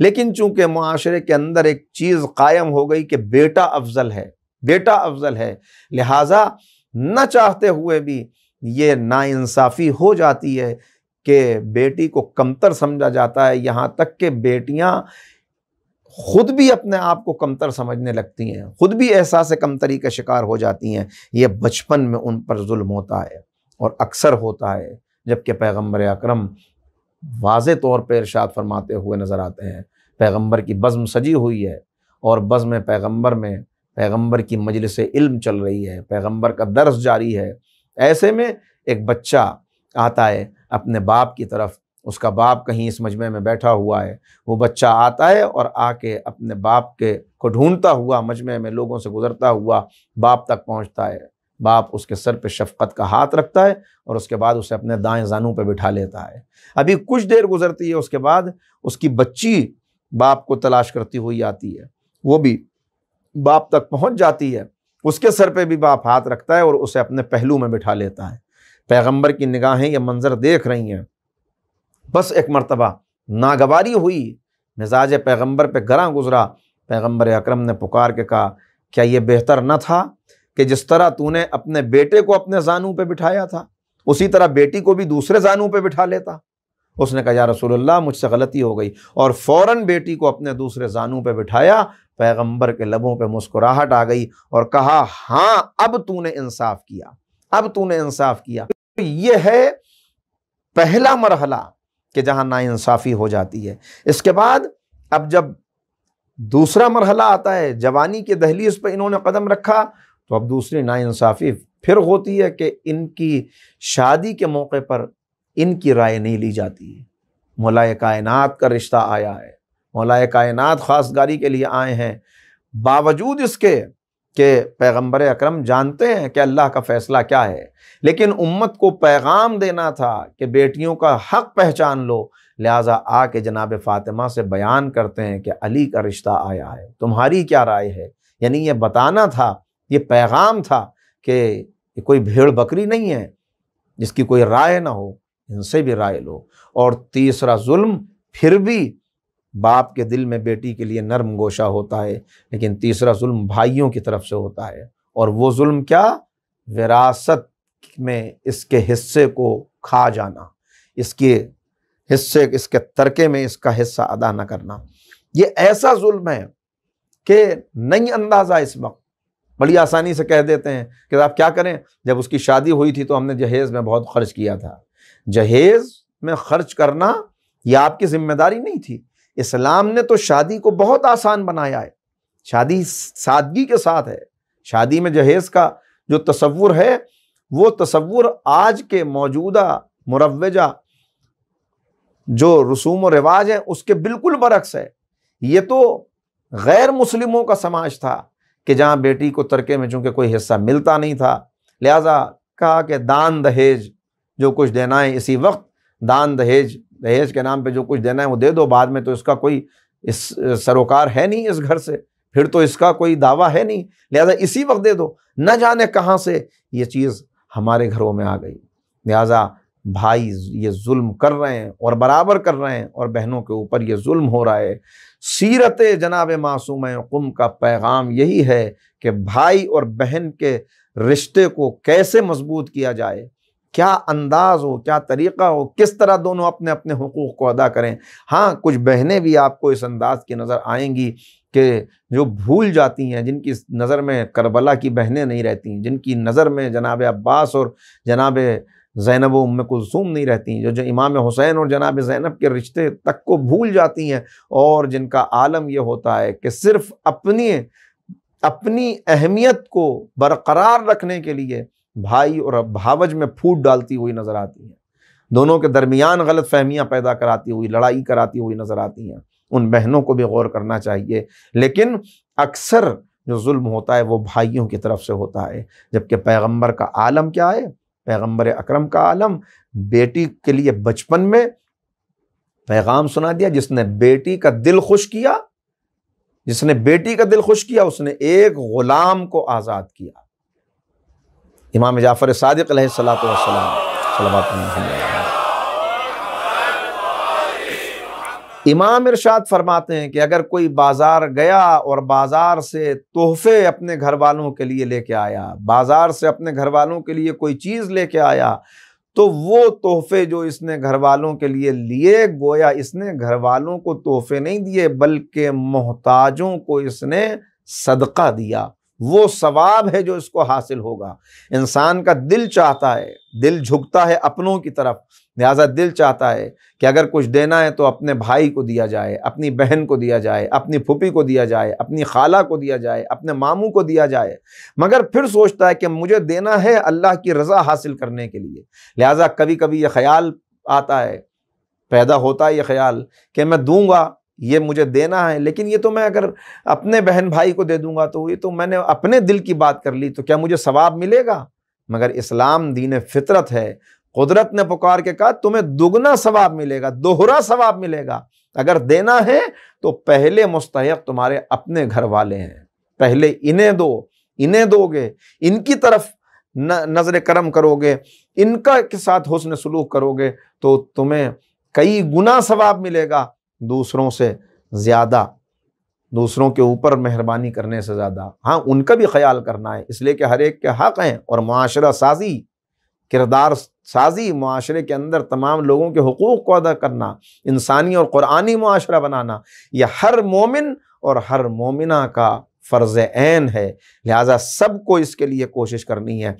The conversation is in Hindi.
लेकिन चूंकि माशरे के अंदर एक चीज़ कायम हो गई कि बेटा अफजल है बेटा अफजल है लिहाजा न चाहते हुए भी ये नाइंसाफ़ी हो जाती है कि बेटी को कमतर समझा जाता है यहाँ तक कि बेटियाँ खुद भी अपने आप को कमतर समझने लगती हैं खुद भी एहसास कमतरी का शिकार हो जाती हैं ये बचपन में उन पर जुल्म होता है और अक्सर होता है जबकि पैगम्बर अक्रम वाज तौर पर इर्शाद फरमाते हुए नज़र आते हैं पैगम्बर की बज़म सजी हुई है और बज़म पैगम्बर में पैगम्बर की मजलिस इल्म चल रही है पैगम्बर का दर्स जारी है ऐसे में एक बच्चा आता है अपने बाप की तरफ उसका बाप कहीं इस मजमे में बैठा हुआ है वो बच्चा आता है और आके अपने बाप के को ढूंढता हुआ मजमे में लोगों से गुजरता हुआ बाप तक पहुंचता है बाप उसके सर पे शफकत का हाथ रखता है और उसके बाद उसे अपने दाएं जानों पे बिठा लेता है अभी कुछ देर गुजरती है उसके बाद उसकी बच्ची बाप को तलाश करती हुई आती है वो भी बाप तक पहुंच जाती है उसके सर पे भी बाप हाथ रखता है और उसे अपने पहलू में बिठा लेता है पैगम्बर की निगाहें यह मंज़र देख रही हैं बस एक मरतबा नागवारी हुई मिजाज पैगम्बर पर गरा गुजरा पैगम्बर अक्रम ने पुकार के कहा क्या ये बेहतर न था कि जिस तरह तूने अपने बेटे को अपने जानू पे बिठाया था उसी तरह बेटी को भी दूसरे जानू पे बिठा लेता उसने कहा या रसूलुल्लाह मुझसे गलती हो गई और फौरन बेटी को अपने दूसरे जानू पे बिठाया पैगंबर के लबों पे मुस्कुराहट आ गई और कहा हाँ अब तूने इंसाफ किया अब तूने इंसाफ किया तो ये है पहला मरहला कि जहाँ नाइंसाफ़ी हो जाती है इसके बाद अब जब दूसरा मरहला आता है जवानी के दहलीज पर इन्होंने कदम रखा तो अब दूसरी नाानसाफ़ी फिर होती है कि इनकी शादी के मौके पर इनकी राय नहीं ली जाती मौलाए कायनात का रिश्ता आया है मौलाए कायनात खासगारी के लिए आए हैं बावजूद इसके कि पैगम्बर अक्रम जानते हैं कि अल्लाह का फ़ैसला क्या है लेकिन उम्मत को पैगाम देना था कि बेटियों का हक पहचान लो लिहाजा आके जनाब फ़ातिमा से बयान करते हैं कि अली का रिश्ता आया है तुम्हारी क्या राय है यानी ये बताना था ये पैगाम था कि कोई भेड़ बकरी नहीं है जिसकी कोई राय ना हो इनसे भी राय लो और तीसरा जुल्म फिर भी बाप के दिल में बेटी के लिए नरम गोशा होता है लेकिन तीसरा जुल्म भाइयों की तरफ से होता है और वो जुल्म क्या विरासत में इसके हिस्से को खा जाना इसके हिस्से इसके तरके में इसका हिस्सा अदा ना करना ये ऐसा जुल्म है कि नहीं अंदाज़ा इस वक्त बड़ी आसानी से कह देते हैं कि आप क्या करें जब उसकी शादी हुई थी तो हमने जहेज़ में बहुत खर्च किया था जहेज़ में खर्च करना यह आपकी जिम्मेदारी नहीं थी इस्लाम ने तो शादी को बहुत आसान बनाया है शादी सादगी के साथ है शादी में जहेज़ का जो तस्वुर है वो तस्वुर आज के मौजूदा मुरवजा जो रसूम और रिवाज हैं उसके बिल्कुल बरक्स है ये तो गैर मुस्लिमों का समाज था कि जहाँ बेटी को तरके में चूँकि कोई हिस्सा मिलता नहीं था लिहाजा कहा कि दान दहेज जो कुछ देना है इसी वक्त दान दहेज दहेज के नाम पे जो कुछ देना है वो दे दो बाद में तो इसका कोई इस सरोकार है नहीं इस घर से फिर तो इसका कोई दावा है नहीं लिहाजा इसी वक्त दे दो न जाने कहाँ से ये चीज़ हमारे घरों में आ गई लिहाजा भाई ये जुल्म कर रहे हैं और बराबर कर रहे हैं और बहनों के ऊपर ये जुल्म हो रहा है सीरत जनाब मासूम कुम का पैगाम यही है कि भाई और बहन के रिश्ते को कैसे मजबूत किया जाए क्या अंदाज हो क्या तरीक़ा हो किस तरह दोनों अपने अपने हकूक़ को अदा करें हाँ कुछ बहनें भी आपको इस अंदाज की नज़र आएंगी कि जो भूल जाती हैं जिनकी नज़र में करबला की बहनें नहीं रहती जिनकी नज़र में जनाब अब्बास और जनाब जैनब उम कुलसूम नहीं रहती जो जो इमाम हुसैन और जनाब जैनब के रिश्ते तक को भूल जाती हैं और जिनका आलम यह होता है कि सिर्फ अपनी अपनी अहमियत को बरकरार रखने के लिए भाई और भावज में फूट डालती हुई नज़र आती हैं दोनों के दरमियान गलत फहमियाँ पैदा कराती हुई लड़ाई कराती हुई नज़र आती हैं उन बहनों को भी गौर करना चाहिए लेकिन अक्सर जो जुल्म होता है वो भाइयों की तरफ से होता है जबकि पैगंबर का आलम क्या है पैगम्बर अक्रम का आलम बेटी के लिए बचपन में पैगाम सुना दिया जिसने बेटी का दिल खुश किया जिसने बेटी का दिल खुश किया उसने एक गुलाम को आज़ाद किया इमाम जाफ़र सादिक सलात वसलाम इमाम इरशाद फरमाते हैं कि अगर कोई बाज़ार गया और बाज़ार से तोहफे अपने घर वालों के लिए लेके आया बाज़ार से अपने घर वालों के लिए कोई चीज़ लेके आया तो वो तोहफे जो इसने घर वालों के लिए लिए गोया इसने घर वालों को तोहफे नहीं दिए बल्कि मोहताजों को इसने सदका दिया वो सवाब है जो इसको हासिल होगा इंसान का दिल चाहता है दिल झुकता है अपनों की तरफ लिहाजा दिल चाहता है कि अगर कुछ देना है तो अपने भाई को दिया जाए अपनी बहन को दिया जाए अपनी फूफी को दिया जाए अपनी खाला को दिया जाए अपने मामू को दिया जाए मगर फिर सोचता है कि मुझे देना है अल्लाह की रज़ा हासिल करने के लिए लिहाजा कभी कभी यह ख्याल आता है पैदा होता है ये ख्याल कि मैं दूंगा ये मुझे देना है लेकिन ये तो मैं अगर अपने बहन भाई को दे दूंगा तो ये तो मैंने अपने दिल की बात कर ली तो क्या मुझे सवाब मिलेगा मगर इस्लाम दीन फितरत है कुदरत ने पुकार के कहा तुम्हें दुगना सवाब मिलेगा दोहरा सवाब मिलेगा अगर देना है तो पहले मुस्तक तुम्हारे अपने घर वाले हैं पहले इन्हें दो इन्हें दोगे इनकी तरफ नजर करम करोगे इनका के साथ हुसन सलूक करोगे तो तुम्हें कई गुना सवाब मिलेगा दूसरों से ज़्यादा दूसरों के ऊपर मेहरबानी करने से ज़्यादा हाँ उनका भी ख्याल करना है इसलिए कि हर एक के हक हैं और माशरा साजी किरदार साजी माशरे के अंदर तमाम लोगों के हकूक़ को अदा करना इंसानी और क़ुरानी माशरा बनाना यह हर मोमिन और हर मोमिना का फ़र्ज़ ऐन है लिहाजा सबको इसके लिए कोशिश करनी है